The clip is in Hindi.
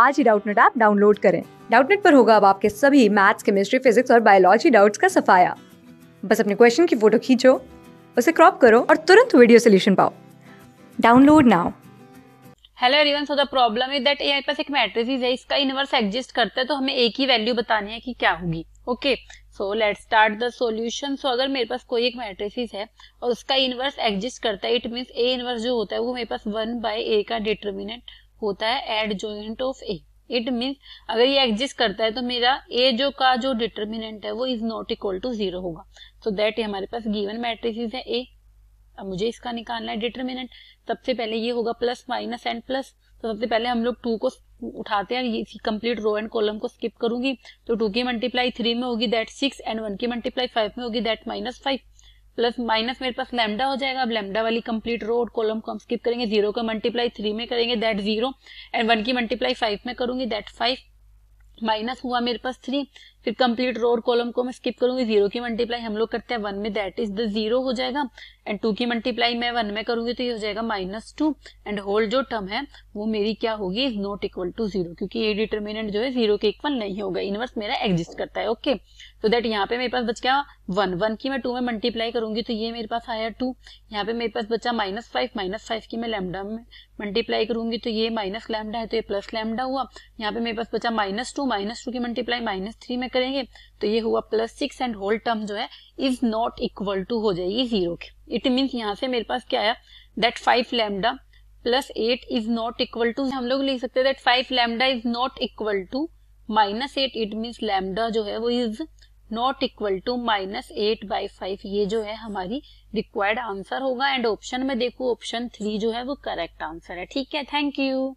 आज ही डाउटनेट ऐप डाउनलोड करें डाउटनेट पर होगा अब आपके सभी मैथ्स केमिस्ट्री फिजिक्स और बायोलॉजी डाउट्स का सफाया बस अपने क्वेश्चन की फोटो खींचो उसे क्रॉप करो और तुरंत वीडियो सोल्यूशन पाओ download now hello everyone so the problem is that यहाँ पास एक मैट्रिसेस है इसका इनवर्स एग्जिस्ट करता है तो हमें एक ही वैल्यू बतानी है कि क्या होगी okay so let's start the solution so अगर मेरे पास कोई एक मैट्रिसेस है और उसका इनवर्स एग्जिस्ट करता है इट मींस ए इनवर्स जो होता है वो मेरे पास वन बाय ए का डिटर्मिनेंट होता है ad adjoint of A it mean अगर ये एग्जिस्ट करता है तो मेरा ए जो का जो डिटर्मिनेंट है वो is not equal to zero होगा सो दैट हमारे पास गिवन मैट्रिसेस है ए अब मुझे इसका निकालना है डिटर्मिनेंट सबसे पहले ये होगा प्लस माइनस एंड प्लस तो सबसे पहले हम लोग टू को उठाते हैं ये कंप्लीट रो एंड कॉलम को स्किप करूंगी तो टू की मल्टीप्लाई थ्री में होगी दैट सिक्स एंड वन की मल्टीप्लाई फाइव में होगी that minus five plus minus मेरे पास लेमडा हो जाएगा अब लेमडा वाली कंप्लीट रो और कॉलम को हम स्किप करेंगे जीरो का मल्टीप्लाई थ्री में करेंगे दैट जीरो एंड वन की मल्टीप्लाई फाइव में करूंगी दैट फाइव माइनस हुआ मेरे पास थ्री फिर कंप्लीट रो और कॉलम को मैं स्किप करूंगी जीरो की मल्टीप्लाई हम लोग करते हैं वन में दैट इज द जीरो हो जाएगा एंड टू की मल्टीप्लाई मैं वन में करूंगी तो ये हो जाएगा माइनस टू एंड होल जो टर्म है वो मेरी क्या होगी is not equal to zero क्योंकि ये डिटर्मिनेंट जो है जीरो के इक्वल नहीं होगा इनवर्स मेरा एग्जिस्ट करता है ओके तो दैट यहाँ पे मेरे पास बच गया वन वन की मैं टू में मल्टीप्लाई करूंगी तो ये मेरे पास आया टू यहाँ पे मेरे पास बचा माइनस फाइव माइनस फाइव की मैं लेमडा में मल्टीप्लाई करूंगी तो ये माइनस लेमडा है तो ये प्लस लेमडा हुआ यहाँ पे मेरे पास बचा माइनस टू माइनस टू की मल्टीप्लाई माइनस थ्री में करेंगे तो ये हुआ plus six and whole term जो है इज नॉट इक्वल टू हो जाएगी जीरो के इट मीन्स यहाँ से मेरे पास क्या आया that five lambda plus eight is not equal to हम लोग लिख सकते हैं that five lambda is not equal to minus eight it means lambda जो है वो is not equal to minus eight by five ये जो है हमारी रिक्वायर्ड आंसर होगा एंड ऑप्शन में देखो ऑप्शन थ्री जो है वो करेक्ट आंसर है ठीक है थैंक यू